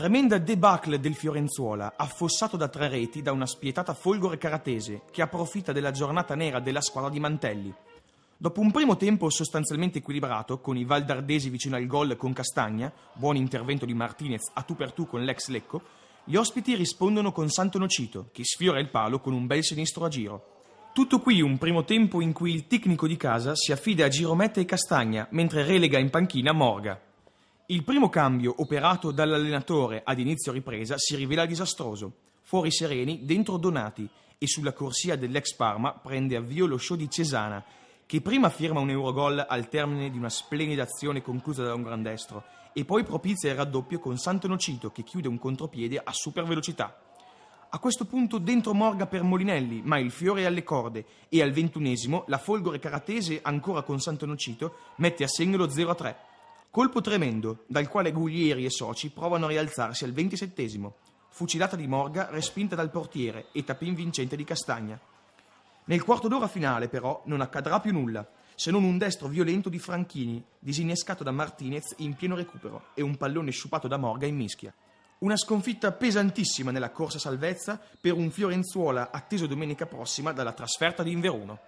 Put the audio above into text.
Tremenda debacle del Fiorenzuola, affossato da tre reti da una spietata folgore caratese che approfitta della giornata nera della squadra di Mantelli. Dopo un primo tempo sostanzialmente equilibrato, con i Valdardesi vicino al gol con Castagna, buon intervento di Martinez a tu per tu con l'ex Lecco, gli ospiti rispondono con Santo Nocito, che sfiora il palo con un bel sinistro a giro. Tutto qui un primo tempo in cui il tecnico di casa si affida a Girometta e Castagna, mentre relega in panchina Morga. Il primo cambio operato dall'allenatore ad inizio ripresa si rivela disastroso. Fuori Sereni, dentro Donati e sulla corsia dell'ex Parma prende avvio lo show di Cesana, che prima firma un Eurogol al termine di una splendida azione conclusa da un grandestro e poi propizia il raddoppio con Santonocito che chiude un contropiede a super velocità. A questo punto dentro Morga per Molinelli, ma il fiore è alle corde e al ventunesimo la folgore caratese ancora con Santonocito mette a segno lo 0-3. Colpo tremendo, dal quale Guglieri e soci provano a rialzarsi al ventisettesimo. Fucilata di Morga, respinta dal portiere e tapin vincente di Castagna. Nel quarto d'ora finale, però, non accadrà più nulla, se non un destro violento di Franchini, disinnescato da Martinez in pieno recupero, e un pallone sciupato da Morga in mischia. Una sconfitta pesantissima nella corsa salvezza per un Fiorenzuola atteso domenica prossima dalla trasferta di Inveruno.